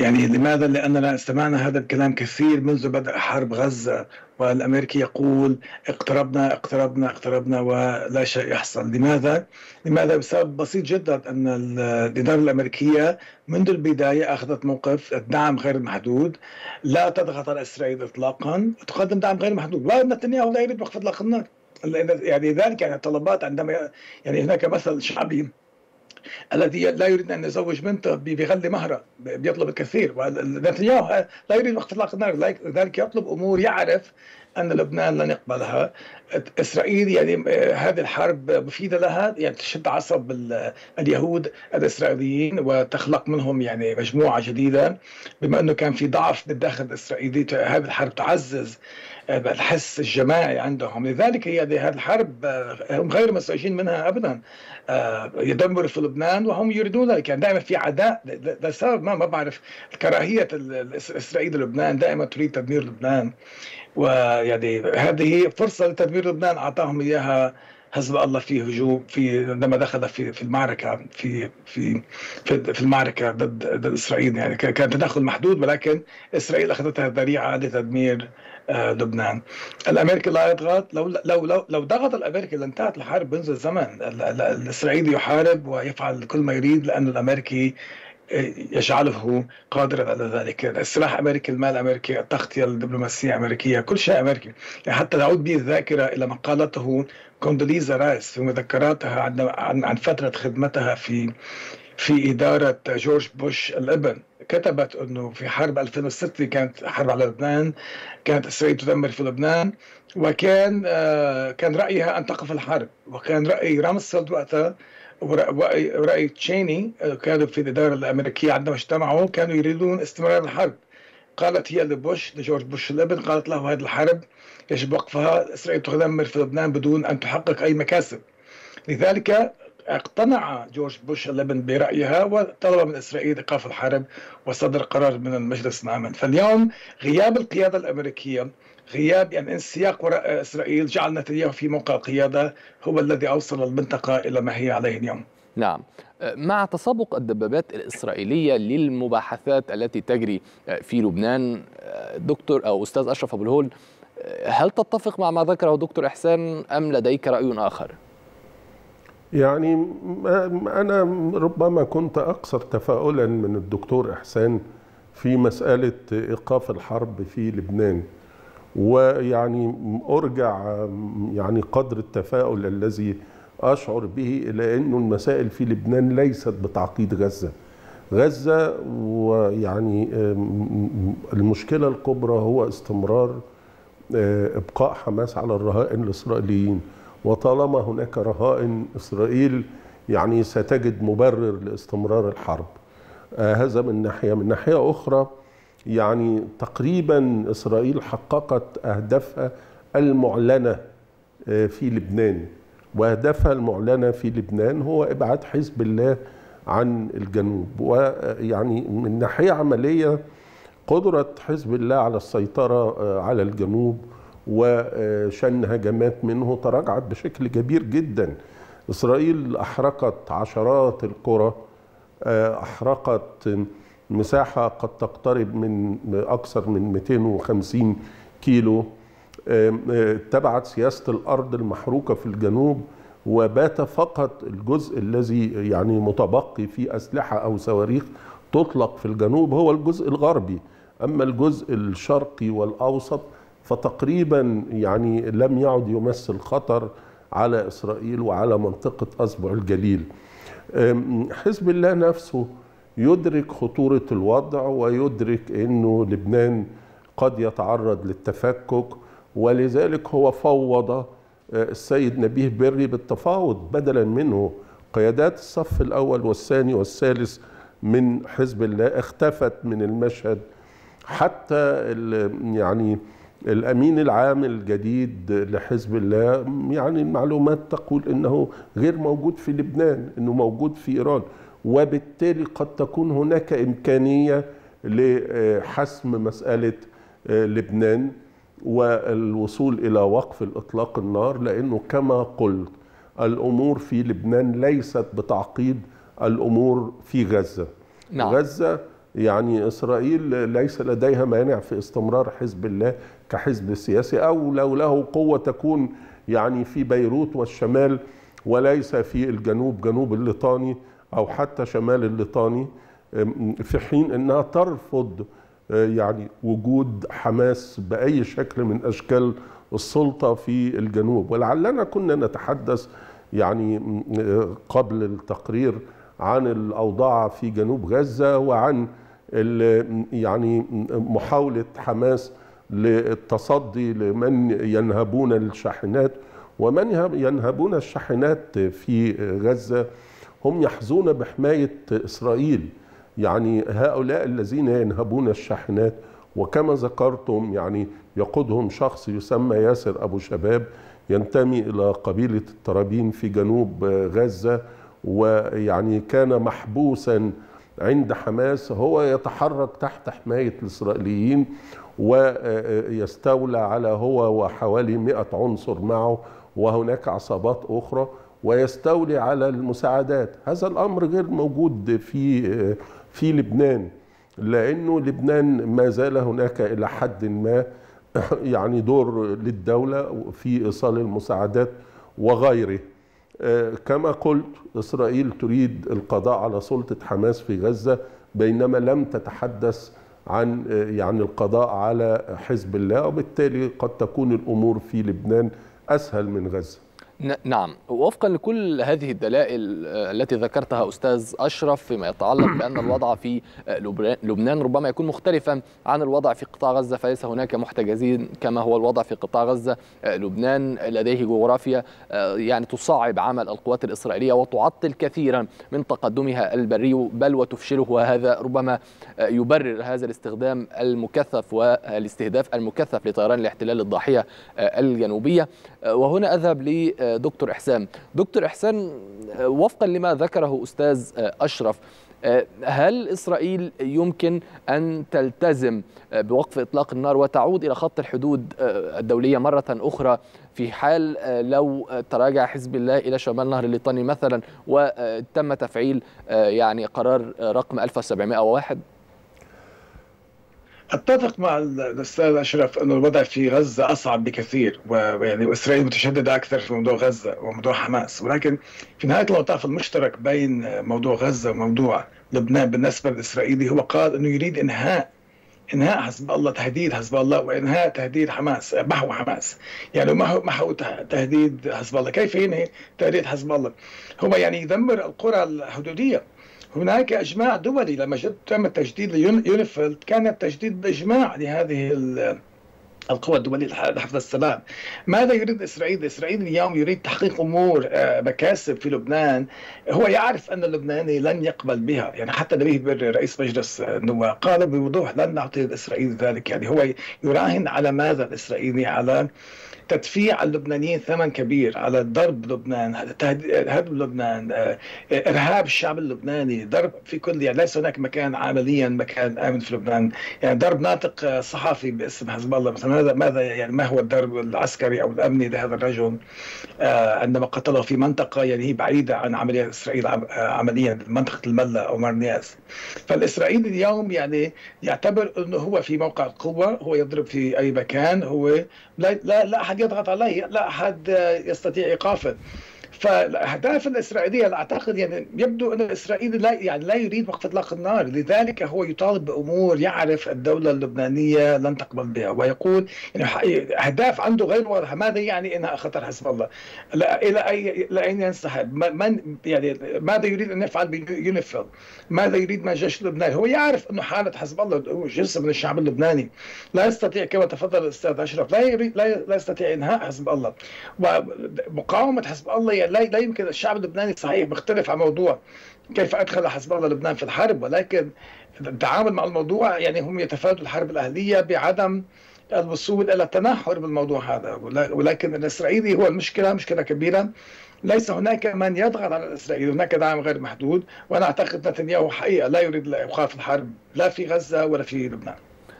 يعني لماذا؟ لأننا استمعنا هذا الكلام كثير منذ بدء حرب غزة والأمريكي يقول اقتربنا اقتربنا اقتربنا ولا شيء يحصل لماذا؟ لماذا؟ بسبب بسيط جدا أن الإدارة الأمريكية منذ البداية أخذت موقف الدعم غير محدود لا تضغط على إسرائيل إطلاقا وتقدم دعم غير محدود ونتنياهو لا يريد وقف إطلاق النار يعني ذلك يعني الطلبات عندما يعني هناك مثل شعبي الذي لا يريد ان يزوج بنته بغل مهره بيطلب الكثير ونتنياهو لا يريد وقت اطلاق النار لذلك يطلب امور يعرف ان لبنان لن يقبلها اسرائيل يعني آه، هذه الحرب مفيده لها يعني تشد عصب اليهود الاسرائيليين وتخلق منهم يعني مجموعه جديده بما انه كان في ضعف بالداخل الاسرائيلي هذه الحرب تعزز آه، الحس الجماعي عندهم لذلك هي هذه الحرب آه، هم غير مسؤولين منها ابدا آه، يدمر في لبنان وهم يريدون ذلك يعني دائما في عداء ده سبب ما ما بعرف كراهية إسرائيل للبنان دائما تريد تدمير لبنان ويعني هذه فرصة لتدمير لبنان أعطاهم إياها حزب الله في هجوم في لما دخل في في المعركه في في في, في المعركه ضد ضد اسرائيل يعني كان تدخل محدود ولكن اسرائيل اخذتها ذريعه لتدمير آه، لبنان الامريكي لا يضغط لو لو لو, لو ضغط الامريكي لانتهت الحرب منذ زمن الاسرائيلي يحارب ويفعل كل ما يريد لان الامريكي يجعله قادرا على ذلك السلاح الامريكي المال الامريكي التغطية الدبلوماسية الامريكيه كل شيء أمريكي حتى تعود به الذاكرة إلى ما قالته كوندوليزا رايس في مذكراتها عن, عن, عن فترة خدمتها في في إدارة جورج بوش الابن كتبت أنه في حرب 2006 كانت حرب على لبنان كانت إسرائيل تدمر في لبنان وكان آه، كان رأيها أن تقف الحرب وكان رأي رامسفيلد وقتها ورأي تشيني آه، كانوا في الإدارة الأمريكية عندما اجتمعوا كانوا يريدون استمرار الحرب قالت هي لبوش لجورج بوش الابن قالت له هذه الحرب يجب وقفها إسرائيل تدمر في لبنان بدون أن تحقق أي مكاسب لذلك اقتنع جورج بوش الابن برأيها وطلب من إسرائيل إيقاف الحرب وصدر قرار من المجلس الأمن فاليوم غياب القيادة الأمريكية غياب يعني انسياق وراء إسرائيل جعل نتنياهو في موقع القيادة هو الذي أوصل المنطقة إلى ما هي عليه اليوم نعم أه، مع تسابق الدبابات الإسرائيلية للمباحثات التي تجري أه، في لبنان أه، دكتور أو أستاذ أشرف أبو الهول هل تتفق مع ما ذكره دكتور إحسان أم لديك رأي آخر؟ يعني أنا ربما كنت أكثر تفاؤلا من الدكتور إحسان في مسألة إيقاف الحرب في لبنان ويعني أرجع يعني قدر التفاؤل الذي أشعر به إلى أنه المسائل في لبنان ليست بتعقيد غزة غزة ويعني المشكلة الكبرى هو استمرار آه، إبقاء حماس على الرهائن الإسرائيليين وطالما هناك رهائن إسرائيل يعني ستجد مبرر لاستمرار الحرب آه، هذا من ناحية من ناحية أخرى يعني تقريبا إسرائيل حققت أهدافها المعلنة آه، في لبنان وأهدافها المعلنة في لبنان هو إبعاد حزب الله عن الجنوب ويعني آه، من ناحية عملية قدرة حزب الله على السيطرة آه، على الجنوب وشن هجمات منه تراجعت بشكل كبير جدا إسرائيل أحرقت عشرات القرى أحرقت مساحة قد تقترب من أكثر من 250 كيلو اتبعت آه، سياسة الأرض المحروكة في الجنوب وبات فقط الجزء الذي يعني متبقي في أسلحة أو صواريخ تطلق في الجنوب هو الجزء الغربي أما الجزء الشرقي والأوسط فتقريبا يعني لم يعد يمثل خطر على إسرائيل وعلى منطقة أصبع الجليل حزب الله نفسه يدرك خطورة الوضع ويدرك أنه لبنان قد يتعرض للتفكك ولذلك هو فوض آه، السيد نبيه بري بالتفاوض بدلا منه قيادات الصف الأول والثاني والثالث من حزب الله اختفت من المشهد حتى يعني الامين العام الجديد لحزب الله يعني المعلومات تقول انه غير موجود في لبنان انه موجود في ايران وبالتالي قد تكون هناك إمكانية لحسم مسألة آه، لبنان والوصول إلى وقف الإطلاق النار لأنه كما قلت الأمور في لبنان ليست بتعقيد الأمور في غزة نعم. غزة يعني إسرائيل ليس لديها مانع في استمرار حزب الله كحزب سياسي أو لو له قوة تكون يعني في بيروت والشمال وليس في الجنوب جنوب الليطاني أو حتى شمال الليطاني في حين أنها ترفض آه، يعني وجود حماس بأي شكل من أشكال السلطة في الجنوب ولعلنا كنا نتحدث يعني آه، قبل التقرير عن الأوضاع في جنوب غزة وعن يعني محاولة حماس للتصدي لمن ينهبون الشاحنات ومن ينهبون الشاحنات في غزة هم يحظون بحماية إسرائيل يعني هؤلاء الذين ينهبون الشاحنات وكما ذكرتم يعني يقودهم شخص يسمى ياسر أبو شباب ينتمي إلى قبيلة الترابين في جنوب غزة ويعني كان محبوسا عند حماس هو يتحرك تحت حماية الإسرائيليين ويستولى على هو وحوالي 100 عنصر معه وهناك عصابات أخرى ويستولي على المساعدات هذا الامر غير موجود في في لبنان لانه لبنان ما زال هناك الى حد ما يعني دور للدوله في ايصال المساعدات وغيره آه، كما قلت اسرائيل تريد القضاء على سلطه حماس في غزه بينما لم تتحدث عن آه، يعني القضاء على حزب الله وبالتالي قد تكون الامور في لبنان اسهل من غزه نعم وفقا لكل هذه الدلائل آه، التي ذكرتها أستاذ أشرف فيما يتعلق بأن الوضع في آه، لبنان ربما يكون مختلفا عن الوضع في قطاع غزة فليس هناك محتجزين كما هو الوضع في قطاع غزة آه، لبنان لديه جغرافيا يعني تصعب عمل القوات الإسرائيلية وتعطل كثيرا من تقدمها البري بل وتفشله وهذا ربما يبرر هذا الاستخدام المكثف والاستهداف المكثف لطيران الاحتلال الضاحية الجنوبية وهنا أذهب لي دكتور إحسان دكتور إحسان آه، وفقا لما ذكره أستاذ آه، أشرف آه، هل إسرائيل يمكن أن تلتزم بوقف إطلاق النار وتعود إلى خط الحدود الدولية مرة أخرى في حال لو تراجع حزب الله إلى شمال نهر الليطاني مثلا وتم تفعيل يعني قرار رقم 1701 اتفق مع الاستاذ اشرف انه الوضع في غزه اصعب بكثير ويعني واسرائيل متشدده اكثر في موضوع غزه وموضوع حماس ولكن في نهايه المطاف المشترك بين موضوع غزه وموضوع لبنان بالنسبه للاسرائيلي هو قال انه يريد انهاء انهاء حزب الله تهديد حزب الله وانهاء تهديد حماس محو حماس يعني محو محو تهديد حزب الله كيف ينهي تهديد حزب الله هو يعني يدمر القرى الحدوديه هناك اجماع دولي لما تم تجديد يونيفيلد كان التجديد باجماع لهذه القوى الدولية لحفظ السلام ماذا يريد إسرائيل؟ إسرائيل اليوم يريد تحقيق أمور آه، مكاسب في لبنان هو يعرف أن اللبناني لن يقبل بها يعني حتى نبيه رئيس مجلس النواب قال بوضوح لن نعطي لإسرائيل ذلك يعني هو يراهن على ماذا الإسرائيلي على تدفيع اللبنانيين ثمن كبير على ضرب لبنان هدم لبنان آه، ارهاب الشعب اللبناني ضرب في كل يعني ليس هناك مكان عمليا مكان امن في لبنان يعني ضرب ناطق صحفي باسم حزب الله مثلا ماذا ماذا يعني ما هو الضرب العسكري او الامني لهذا الرجل آه، عندما قتله في منطقه يعني هي بعيده عن عمليه اسرائيل آه، عمليا منطقه المله او مرنياس فالاسرائيلي اليوم يعني يعتبر انه هو في موقع القوه هو يضرب في اي مكان هو لا لا احد يضغط علي لا احد يستطيع ايقافه فالاهداف الاسرائيليه لا اعتقد يعني يبدو ان اسرائيل لا يعني لا يريد وقف اطلاق النار، لذلك هو يطالب بامور يعرف الدوله اللبنانيه لن تقبل بها ويقول يعني اهداف عنده غير واضحه، ماذا يعني انها خطر حسب الله؟ لا الى اي الى اين ينسحب؟ من يعني ماذا يريد ان يفعل بيونيفيل؟ ماذا يريد من الجيش اللبناني؟ هو يعرف انه حاله حسب الله جزء من الشعب اللبناني لا يستطيع كما تفضل الاستاذ اشرف لا يريد لا يستطيع انهاء حزب الله ومقاومه حزب الله لا لا يمكن الشعب اللبناني صحيح مختلف عن موضوع كيف ادخل حزب الله لبنان في الحرب ولكن التعامل مع الموضوع يعني هم يتفادوا الحرب الاهليه بعدم الوصول الى تنحر بالموضوع هذا ولكن الاسرائيلي هو المشكله مشكله كبيره ليس هناك من يضغط على الاسرائيلي هناك دعم غير محدود وانا اعتقد نتنياهو حقيقه لا يريد ايقاف الحرب لا في غزه ولا في لبنان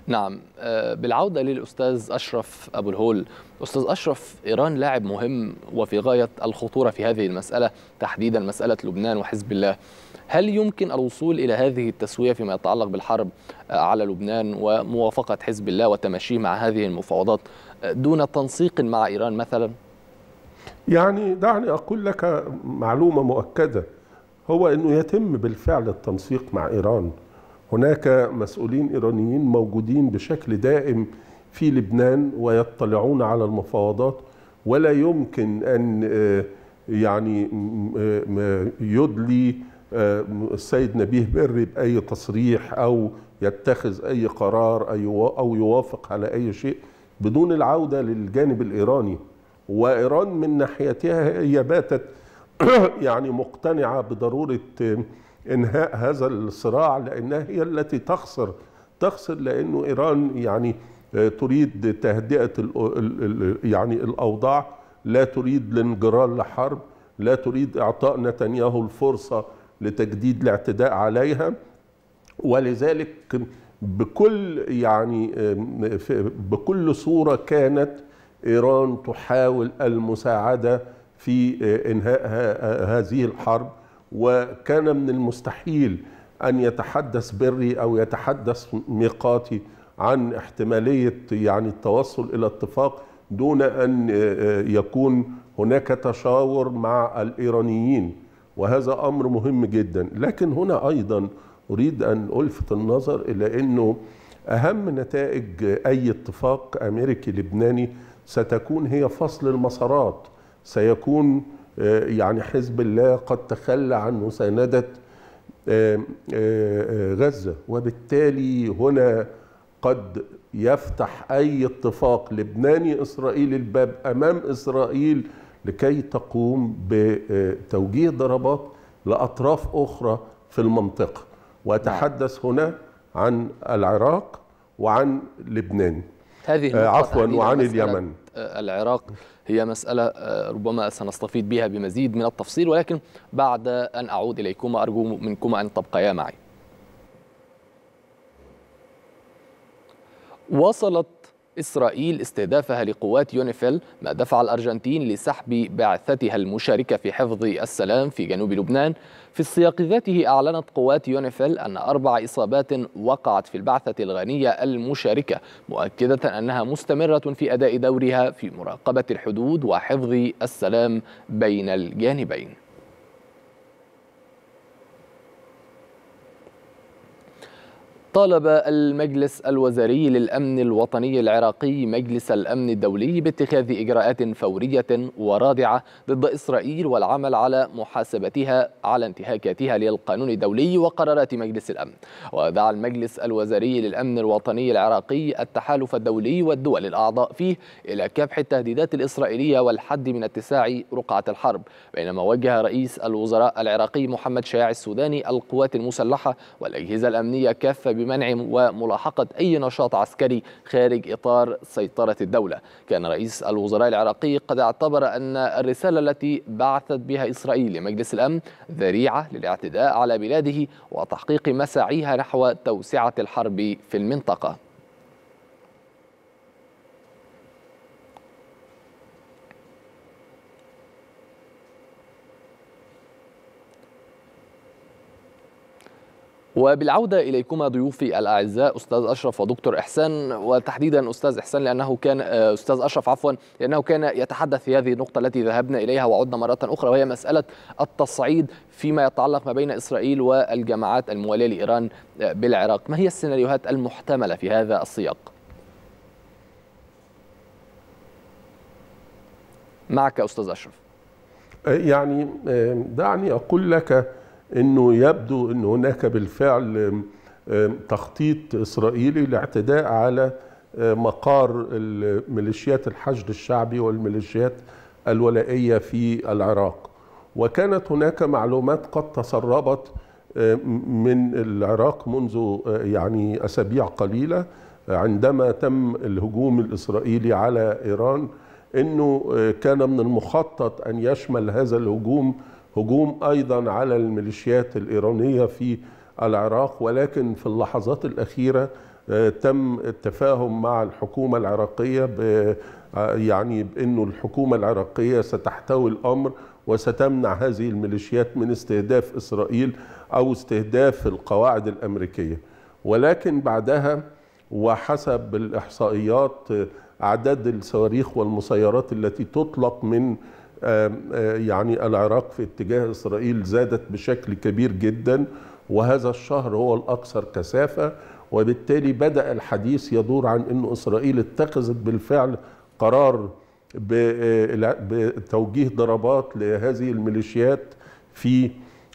نعم آه، بالعودة للأستاذ أشرف أبو الهول أستاذ أشرف إيران لاعب مهم وفي غاية الخطورة في هذه المسألة تحديدا مسألة لبنان وحزب الله هل يمكن الوصول إلى هذه التسوية فيما يتعلق بالحرب آه، على لبنان وموافقة حزب الله وتماشيه مع هذه المفاوضات آه، دون تنسيق مع إيران مثلا؟ يعني دعني أقول لك معلومة مؤكدة هو أنه يتم بالفعل التنسيق مع إيران هناك مسؤولين إيرانيين موجودين بشكل دائم في لبنان ويطلعون على المفاوضات ولا يمكن أن آه، يعني آه، يدلي آه، السيد نبيه بري بأي تصريح أو يتخذ أي قرار أو يوافق على أي شيء بدون العودة للجانب الإيراني وإيران من ناحيتها هي باتت يعني مقتنعة بضرورة انهاء هذا الصراع لانها هي التي تخسر تخسر لانه ايران يعني تريد تهدئه يعني الاوضاع لا تريد الانجرار لحرب لا تريد اعطاء نتنياهو الفرصه لتجديد الاعتداء عليها ولذلك بكل يعني بكل صوره كانت ايران تحاول المساعده في انهاء هذه الحرب وكان من المستحيل أن يتحدث بري أو يتحدث ميقاتي عن احتمالية يعني التوصل إلى اتفاق دون أن آه، آه، يكون هناك تشاور مع الإيرانيين وهذا أمر مهم جدا لكن هنا أيضا أريد أن ألفت النظر إلى أنه أهم نتائج أي اتفاق أمريكي لبناني ستكون هي فصل المسارات سيكون آه، يعني حزب الله قد تخلى عن مساندة آه، آه، غزة وبالتالي هنا قد يفتح أي اتفاق لبناني إسرائيلي الباب أمام إسرائيل لكي تقوم بتوجيه ضربات لأطراف أخرى في المنطقة وأتحدث هنا عن العراق وعن لبنان هذه عفوا وعن اليمن العراق هي مسألة آه، ربما سنستفيد بها بمزيد من التفصيل ولكن بعد أن أعود إليكما أرجو منكما أن تبقيا معي وصلت إسرائيل استهدافها لقوات يونيفيل ما دفع الأرجنتين لسحب بعثتها المشاركة في حفظ السلام في جنوب لبنان في السياق ذاته أعلنت قوات يونيفيل أن أربع إصابات وقعت في البعثة الغانية المشاركة مؤكدة أنها مستمرة في أداء دورها في مراقبة الحدود وحفظ السلام بين الجانبين طالب المجلس الوزاري للأمن الوطني العراقي مجلس الأمن الدولي باتخاذ إجراءات فورية ورادعة ضد إسرائيل والعمل على محاسبتها على انتهاكاتها للقانون الدولي وقرارات مجلس الأمن ودعا المجلس الوزاري للأمن الوطني العراقي التحالف الدولي والدول الأعضاء فيه إلى كبح التهديدات الإسرائيلية والحد من اتساع رقعة الحرب بينما وجه رئيس الوزراء العراقي محمد شياع السوداني القوات المسلحة والأجهزة الأمنية كافة بمنع وملاحقة أي نشاط عسكري خارج إطار سيطرة الدولة كان رئيس الوزراء العراقي قد اعتبر أن الرسالة التي بعثت بها إسرائيل لمجلس الأمن ذريعة للاعتداء على بلاده وتحقيق مساعيها نحو توسعة الحرب في المنطقة وبالعودة إليكما ضيوفي الأعزاء أستاذ أشرف ودكتور إحسان وتحديدا أستاذ إحسان لأنه كان آه، أستاذ أشرف عفوا لأنه كان يتحدث في هذه النقطة التي ذهبنا إليها وعدنا مرة أخرى وهي مسألة التصعيد فيما يتعلق ما بين إسرائيل والجماعات الموالية لإيران آه، بالعراق ما هي السيناريوهات المحتملة في هذا السياق؟ معك أستاذ أشرف آه، يعني دعني أقول لك انه يبدو ان هناك بالفعل تخطيط اسرائيلي لاعتداء على مقار الميليشيات الحشد الشعبي والميليشيات الولائيه في العراق وكانت هناك معلومات قد تسربت من العراق منذ آه، يعني اسابيع قليله عندما تم الهجوم الاسرائيلي على ايران انه آه، كان من المخطط ان يشمل هذا الهجوم هجوم أيضا على الميليشيات الإيرانية في العراق ولكن في اللحظات الأخيرة آه، تم التفاهم مع الحكومة العراقية ب آه، يعني بأنه الحكومة العراقية ستحتوي الأمر وستمنع هذه الميليشيات من استهداف إسرائيل أو استهداف القواعد الأمريكية ولكن بعدها وحسب الإحصائيات آه، أعداد الصواريخ والمسيرات التي تطلق من آه، يعني العراق في اتجاه إسرائيل زادت بشكل كبير جدا وهذا الشهر هو الأكثر كثافة وبالتالي بدأ الحديث يدور عن أن إسرائيل اتخذت بالفعل قرار آه، بتوجيه ضربات لهذه الميليشيات في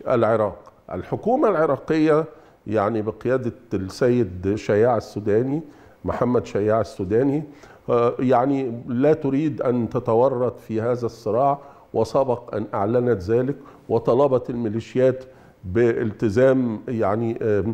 العراق الحكومة العراقية يعني بقيادة السيد شياع السوداني محمد شياع السوداني آه، يعني لا تريد أن تتورط في هذا الصراع وسبق أن أعلنت ذلك وطلبت الميليشيات بالتزام يعني آه،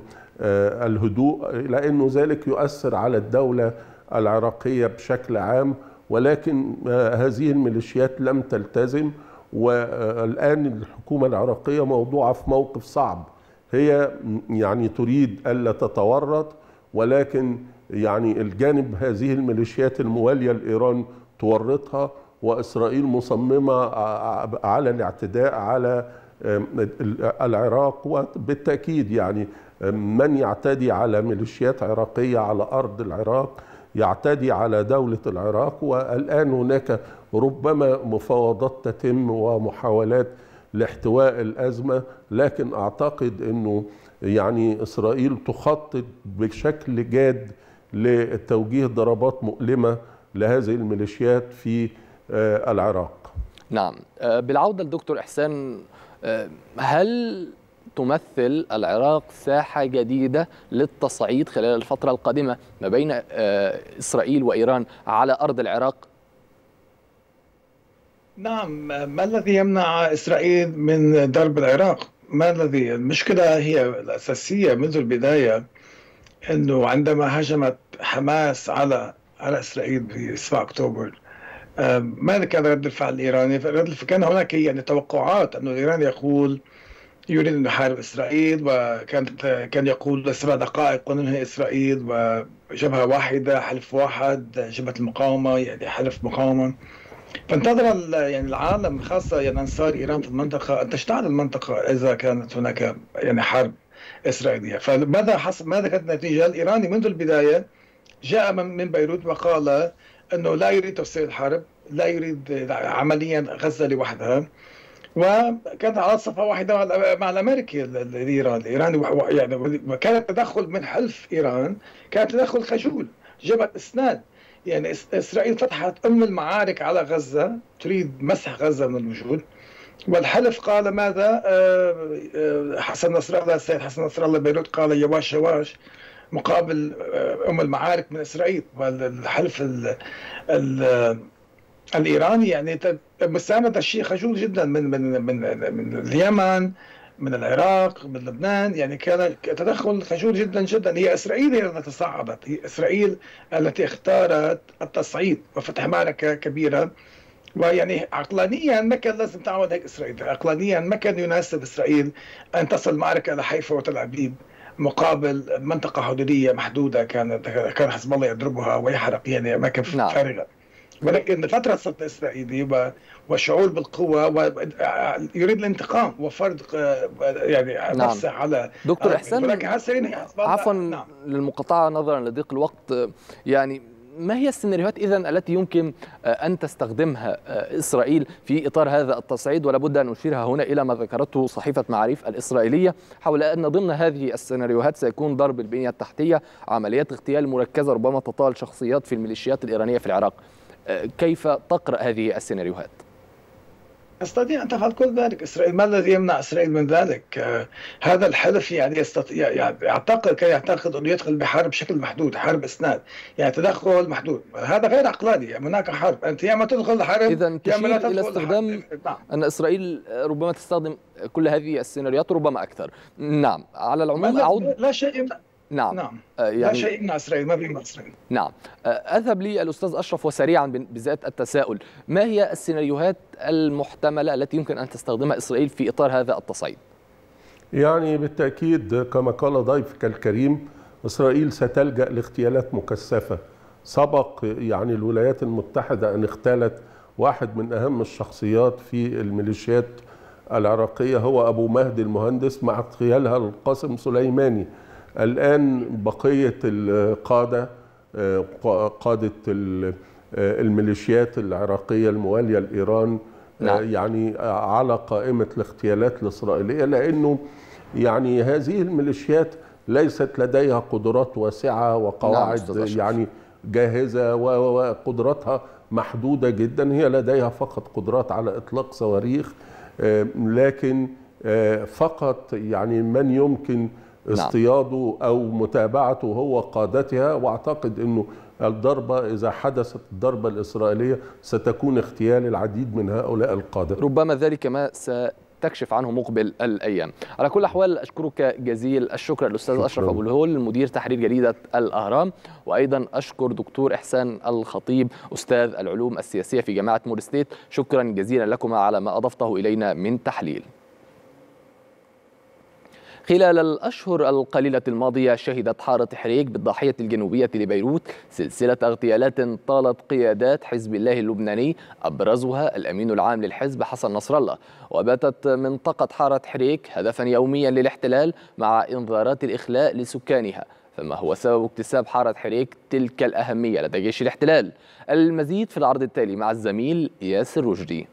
الهدوء لأنه ذلك يؤثر على الدولة العراقية بشكل عام ولكن آه، هذه الميليشيات لم تلتزم والآن الحكومة العراقية موضوعة في موقف صعب هي يعني تريد ألا تتورط ولكن يعني الجانب هذه الميليشيات الموالية لإيران تورطها وإسرائيل مصممة على الاعتداء على العراق وبالتأكيد يعني من يعتدي على ميليشيات عراقية على أرض العراق يعتدي على دولة العراق والآن هناك ربما مفاوضات تتم ومحاولات لاحتواء الأزمة لكن أعتقد أنه يعني إسرائيل تخطط بشكل جاد لتوجيه ضربات مؤلمة لهذه الميليشيات في آه، العراق نعم آه، بالعودة لدكتور إحسان آه، هل تمثل العراق ساحة جديدة للتصعيد خلال الفترة القادمة ما بين إسرائيل وإيران على أرض العراق؟ نعم ما الذي يمنع إسرائيل من ضرب العراق؟ ما الذي المشكلة هي الأساسية منذ البداية أنه عندما هجمت حماس على على اسرائيل في 7 اكتوبر ماذا كان رد الفعل الايراني؟ كان هناك يعني توقعات انه الايراني يقول يريد ان يحارب اسرائيل وكانت كان يقول سبع دقائق وننهي اسرائيل وجبهه واحده حلف واحد جبهه المقاومه يعني حلف مقاومه فانتظر يعني العالم خاصه يعني انصار ايران في المنطقه ان تشتعل المنطقه اذا كانت هناك يعني حرب اسرائيليه فماذا حصل ماذا كانت النتيجه الايراني منذ البدايه جاء من بيروت وقال أنه لا يريد توسيع الحرب لا يريد عمليا غزة لوحدها وكانت على صفه واحده مع الامريكي الايراني الايراني يعني وكان التدخل من حلف ايران كان تدخل خجول جبت اسناد يعني اسرائيل فتحت ام المعارك على غزه تريد مسح غزه من الوجود والحلف قال ماذا آه، آه، حسن نصر الله السيد حسن نصر الله بيروت قال يواش يواش مقابل آه، ام المعارك من اسرائيل والحلف ال ال الايراني يعني مساندة شيء خجول جدا من من من من اليمن من العراق من لبنان يعني كان تدخل خجول جدا جدا هي اسرائيل هي التي تصعدت هي اسرائيل التي اختارت التصعيد وفتح معركه كبيره ويعني عقلانيا ما كان لازم تعمل هيك اسرائيل عقلانيا ما كان يناسب اسرائيل ان تصل معركه لحيفا وتل ابيب مقابل منطقه حدوديه محدوده كانت كان حزب الله يضربها ويحرق يعني اماكن نعم. فارغه ولكن السلطة الإسرائيلية وشعور بالقوة يريد الانتقام وفرض آه، يعني نعم. نفسه على دكتور آه، إحسان ولكن عفوا نعم. للمقاطعة نظرا لضيق الوقت يعني ما هي السيناريوهات إذا التي يمكن آه، أن تستخدمها آه، إسرائيل في إطار هذا التصعيد ولا بد أن أشيرها هنا إلى ما ذكرته صحيفة معاريف الإسرائيلية حول أن ضمن هذه السيناريوهات سيكون ضرب البنية التحتية عمليات اغتيال مركزة ربما تطال شخصيات في الميليشيات الإيرانية في العراق آه، كيف تقرأ هذه السيناريوهات؟ يستطيع أن تفعل كل ذلك إسرائيل ما الذي يمنع إسرائيل من ذلك آه هذا الحلف يعني يستطيع يعني يعتقد كان يعتقد أنه يدخل بحرب بشكل محدود حرب إسناد يعني تدخل محدود هذا غير عقلاني يعني هناك حرب أنت يا ما تدخل حرب إذا تشير إلى استخدام نعم. أن إسرائيل ربما تستخدم كل هذه السيناريوهات ربما أكثر نعم على العموم أعود لا شيء يمنع نعم نعم آه، يعني لا شيء من اسرائيل ما بين اسرائيل نعم آه، اذهب لي الاستاذ اشرف وسريعا بذات التساؤل ما هي السيناريوهات المحتمله التي يمكن ان تستخدمها اسرائيل في اطار هذا التصعيد يعني بالتاكيد كما قال ضيفك الكريم اسرائيل ستلجا لاغتيالات مكثفه سبق يعني الولايات المتحده ان اغتالت واحد من اهم الشخصيات في الميليشيات العراقيه هو ابو مهدي المهندس مع اغتيالها القاسم سليماني الآن بقية القادة آه، قادة آه، الميليشيات العراقية الموالية لإيران آه، نعم. يعني على قائمة الاغتيالات الإسرائيلية لأنه يعني هذه الميليشيات ليست لديها قدرات واسعة نعم، وقواعد نعم يعني جاهزة وقدراتها محدودة جدا هي لديها فقط قدرات على إطلاق صواريخ لكن فقط يعني من يمكن نعم. اصطياده او متابعته هو قادتها واعتقد انه الضربة إذا حدثت الضربة الإسرائيلية ستكون اغتيال العديد من هؤلاء القادة ربما ذلك ما تكشف عنه مقبل الايام على كل الاحوال اشكرك جزيل الشكر الاستاذ اشرف ابو الهول مدير تحرير جريده الاهرام وايضا اشكر دكتور احسان الخطيب استاذ العلوم السياسيه في جامعه مورستيت شكرا جزيلا لكما على ما اضفته الينا من تحليل خلال الأشهر القليلة الماضية شهدت حارة حريق بالضاحية الجنوبية لبيروت سلسلة اغتيالات طالت قيادات حزب الله اللبناني أبرزها الأمين العام للحزب حسن نصر الله وباتت منطقة حارة حريق هدفا يوميا للاحتلال مع إنذارات الإخلاء لسكانها فما هو سبب اكتساب حارة حريق تلك الأهمية لدى جيش الاحتلال المزيد في العرض التالي مع الزميل ياسر رشدي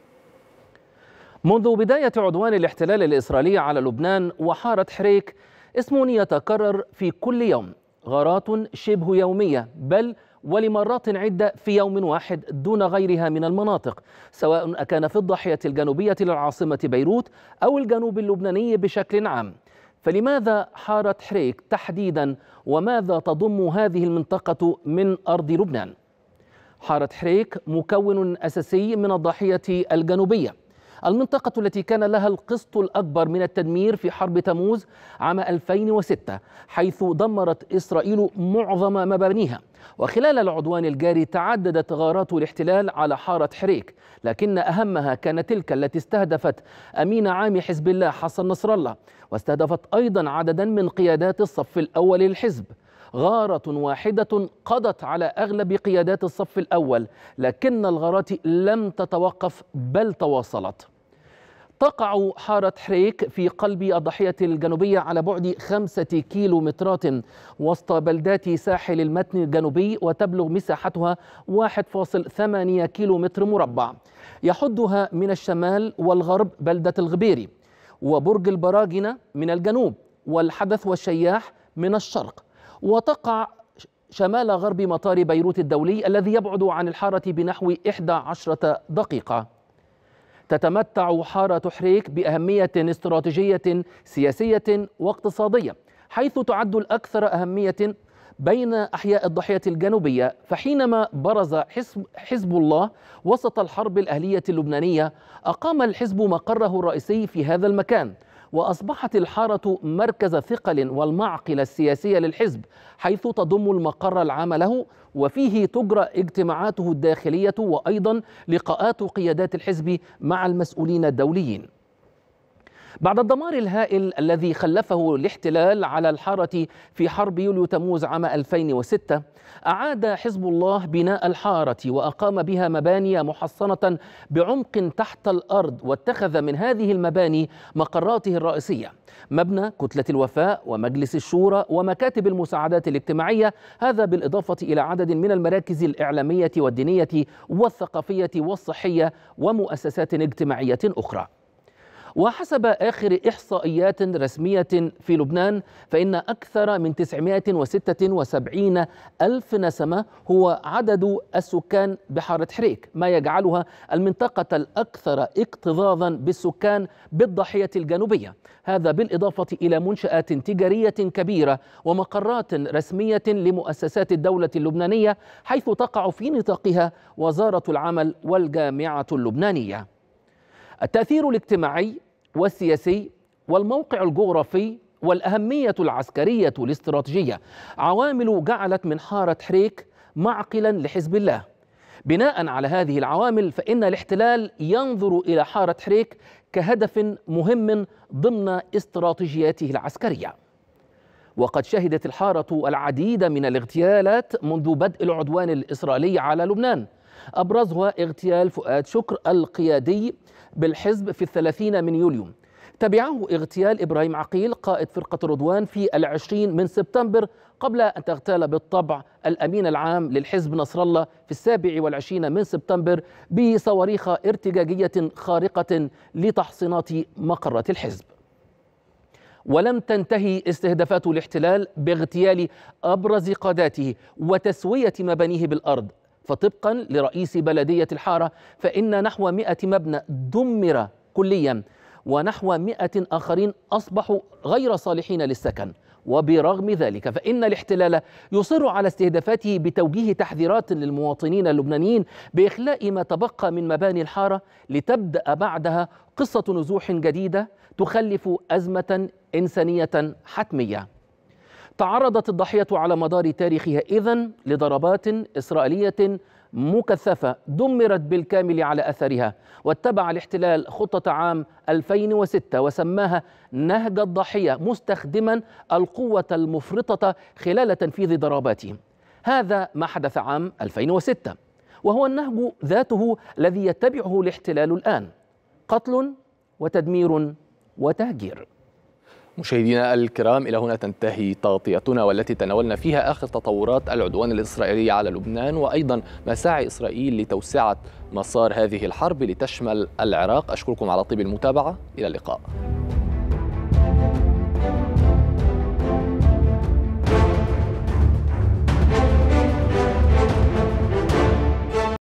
منذ بداية عدوان الاحتلال الإسرائيلي على لبنان وحارة حريك اسم يتكرر في كل يوم غارات شبه يومية بل ولمرات عدة في يوم واحد دون غيرها من المناطق سواء أكان في الضاحية الجنوبية للعاصمة بيروت أو الجنوب اللبناني بشكل عام فلماذا حارة حريك تحديدا وماذا تضم هذه المنطقة من أرض لبنان؟ حارة حريك مكون أساسي من الضاحية الجنوبية المنطقة التي كان لها القسط الأكبر من التدمير في حرب تموز عام 2006 حيث دمرت إسرائيل معظم مبانيها وخلال العدوان الجاري تعددت غارات الاحتلال على حارة حريك لكن أهمها كانت تلك التي استهدفت أمين عام حزب الله حسن نصر الله واستهدفت أيضا عددا من قيادات الصف الأول للحزب غارة واحدة قضت على أغلب قيادات الصف الأول لكن الغارات لم تتوقف بل تواصلت تقع حارة حريك في قلب الضحية الجنوبية على بعد خمسة كيلومترات وسط بلدات ساحل المتن الجنوبي وتبلغ مساحتها 1.8 كيلومتر مربع يحدها من الشمال والغرب بلدة الغبيري وبرج البراجنة من الجنوب والحدث والشياح من الشرق وتقع شمال غرب مطار بيروت الدولي الذي يبعد عن الحارة بنحو 11 دقيقة تتمتع حارة حريك بأهمية استراتيجية سياسية واقتصادية حيث تعد الأكثر أهمية بين أحياء الضاحية الجنوبية فحينما برز حزب, حزب الله وسط الحرب الأهلية اللبنانية أقام الحزب مقره الرئيسي في هذا المكان وأصبحت الحارة مركز ثقل والمعقل السياسي للحزب حيث تضم المقر العام له وفيه تجرى اجتماعاته الداخلية وأيضا لقاءات قيادات الحزب مع المسؤولين الدوليين بعد الدمار الهائل الذي خلفه الاحتلال على الحارة في حرب يوليو تموز عام 2006 أعاد حزب الله بناء الحارة وأقام بها مباني محصنة بعمق تحت الأرض واتخذ من هذه المباني مقراته الرئيسية مبنى كتلة الوفاء ومجلس الشورى ومكاتب المساعدات الاجتماعية هذا بالإضافة إلى عدد من المراكز الإعلامية والدينية والثقافية والصحية ومؤسسات اجتماعية أخرى وحسب آخر إحصائيات رسمية في لبنان فإن أكثر من 976 ألف نسمة هو عدد السكان بحارة حريك ما يجعلها المنطقة الأكثر اكتظاظا بالسكان بالضاحية الجنوبية هذا بالإضافة إلى منشآت تجارية كبيرة ومقرات رسمية لمؤسسات الدولة اللبنانية حيث تقع في نطاقها وزارة العمل والجامعة اللبنانية التأثير الاجتماعي والسياسي والموقع الجغرافي والأهمية العسكرية الاستراتيجية عوامل جعلت حارة حريك معقلا لحزب الله بناء على هذه العوامل فإن الاحتلال ينظر إلى حارة حريك كهدف مهم ضمن استراتيجياته العسكرية وقد شهدت الحارة العديد من الاغتيالات منذ بدء العدوان الإسرائيلي على لبنان أبرزها اغتيال فؤاد شكر القيادي بالحزب في الثلاثين من يوليو تبعه اغتيال إبراهيم عقيل قائد فرقة رضوان في العشرين من سبتمبر قبل أن تغتال بالطبع الأمين العام للحزب نصر الله في السابع والعشرين من سبتمبر بصواريخ ارتجاجية خارقة لتحصينات مقرات الحزب ولم تنتهي استهدافات الاحتلال باغتيال ابرز قاداته وتسويه مبانيه بالارض فطبقا لرئيس بلدية الحارة فإن نحو مئة مبنى دمر كليا ونحو مئة آخرين أصبحوا غير صالحين للسكن وبرغم ذلك فإن الاحتلال يصر على استهدافاته بتوجيه تحذيرات للمواطنين اللبنانيين بإخلاء ما تبقى من مباني الحارة لتبدأ بعدها قصة نزوح جديدة تخلف أزمة إنسانية حتمية تعرضت الضحية على مدار تاريخها إذا لضربات إسرائيلية مكثفة دمرت بالكامل على أثرها واتبع الاحتلال خطة عام 2006 وسماها نهج الضحية مستخدما القوة المفرطة خلال تنفيذ ضرباتهم هذا ما حدث عام 2006 وهو النهج ذاته الذي يتبعه الاحتلال الآن قتل وتدمير وتهجير مشاهدينا الكرام إلى هنا تنتهي تغطيتنا والتي تناولنا فيها آخر تطورات العدوان الإسرائيلي على لبنان وأيضا مساعي إسرائيل لتوسعة مسار هذه الحرب لتشمل العراق أشكركم على طيب المتابعة إلى اللقاء